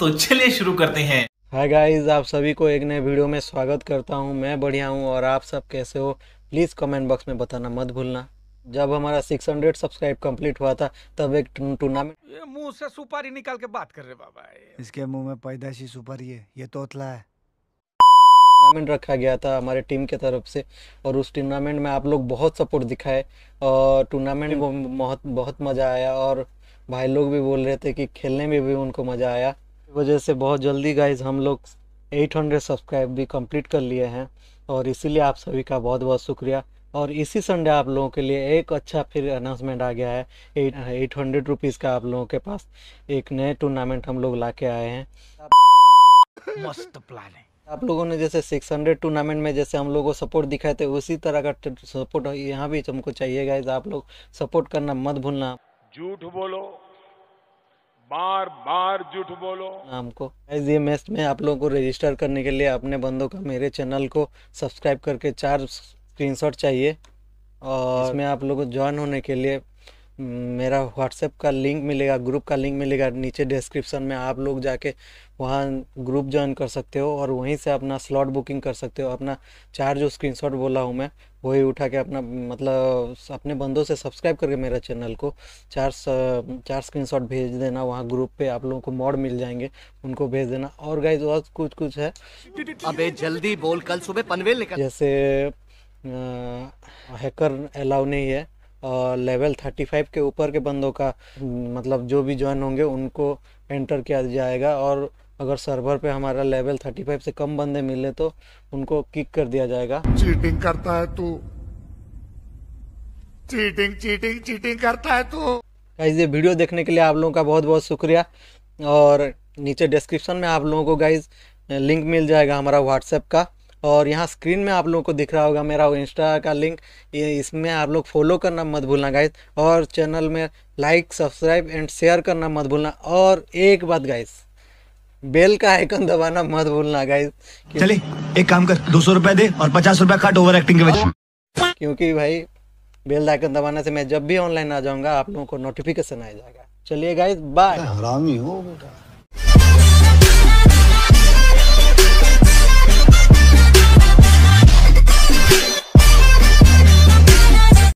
तो चलिए शुरू करते हैं हाय गाइस आप सभी को एक नए वीडियो में स्वागत करता हूं मैं बढ़िया हूं और आप सब कैसे हो प्लीज़ कमेंट बॉक्स में बताना मत भूलना जब हमारा 600 सब्सक्राइब कंप्लीट हुआ था तब एक टूर्नामेंट ये मुंह से सुपारी निकाल के बात कर रहे बाबा इसके मुंह में पैदाशी सुपारी है ये तोतला है टूर्नामेंट रखा गया था हमारे टीम के तरफ से और उस टूर्नामेंट में आप लोग बहुत सपोर्ट दिखाए और टूर्नामेंट में बहुत बहुत मज़ा आया और भाई लोग भी बोल रहे थे कि खेलने में भी उनको मज़ा आया वजह से बहुत जल्दी गाइज हम लोग 800 सब्सक्राइब भी कंप्लीट कर लिए हैं और इसीलिए आप सभी का बहुत बहुत शुक्रिया और इसी संडे आप लोगों के लिए एक अच्छा फिर अनाउंसमेंट आ गया है एट हंड्रेड रुपीज़ का आप लोगों के पास एक नए टूर्नामेंट हम लोग ला के आए हैं मस्त प्लान है आप लोगों ने जैसे 600 टूर्नामेंट में जैसे हम लोगों को सपोर्ट दिखाए थे उसी तरह का सपोर्ट यहाँ भी हमको चाहिए गाइज आप लोग सपोर्ट करना मत भूलना झूठ बोलो बार बार झूठ बोलो नाम को ये एस में आप लोगों को रजिस्टर करने के लिए अपने बंदों का मेरे चैनल को सब्सक्राइब करके चार स्क्रीनशॉट चाहिए और इसमें आप लोगों को ज्वाइन होने के लिए मेरा व्हाट्सएप का लिंक मिलेगा ग्रुप का लिंक मिलेगा नीचे डिस्क्रिप्शन में आप लोग जाके वहाँ ग्रुप ज्वाइन कर सकते हो और वहीं से अपना स्लॉट बुकिंग कर सकते हो अपना चार जो स्क्रीनशॉट बोला हूँ मैं वही उठा के अपना मतलब अपने बंदों से सब्सक्राइब करके मेरा चैनल को चार चार स्क्रीनशॉट भेज देना वहाँ ग्रुप पे आप लोगों को मॉड मिल जाएंगे उनको भेज देना और गाइज और कुछ कुछ है अबे जल्दी बोल कल सुबह पनवेल निकल जैसे हैकर अलाउ नहीं है लेवल थर्टी फाइव के ऊपर के बंदों का हम्म, मतलब जो भी ज्वाइन होंगे उनको एंटर किया जाएगा और अगर सर्वर पे हमारा लेवल थर्टी फाइव से कम बंदे मिले तो उनको किक कर दिया जाएगा चीटिंग करता है तू चीटिंग चीटिंग चीटिंग करता है तू गाइज ये वीडियो देखने के लिए आप लोगों का बहुत बहुत शुक्रिया और नीचे डिस्क्रिप्शन में आप लोगों को गाइज लिंक मिल जाएगा हमारा व्हाट्सएप का और यहाँ स्क्रीन में आप लोगों को दिख रहा होगा मेरा इंस्टा का लिंक ये इसमें आप लोग फॉलो करना मत भूलना गाइस और चैनल में लाइक सब्सक्राइब एंड शेयर करना मत भूलना और एक बात गाइस बेल का आइकन दबाना मत भूलना गाइस चले एक काम कर दो सौ दे और पचास रुपया कट ओवर एक्टिंग के क्योंकि भाई बेल आइकन दबाने से मैं जब भी ऑनलाइन आ जाऊंगा आप लोगों को नोटिफिकेशन आ जाएगा चलिए गाइस बाय हरामी हो बेटा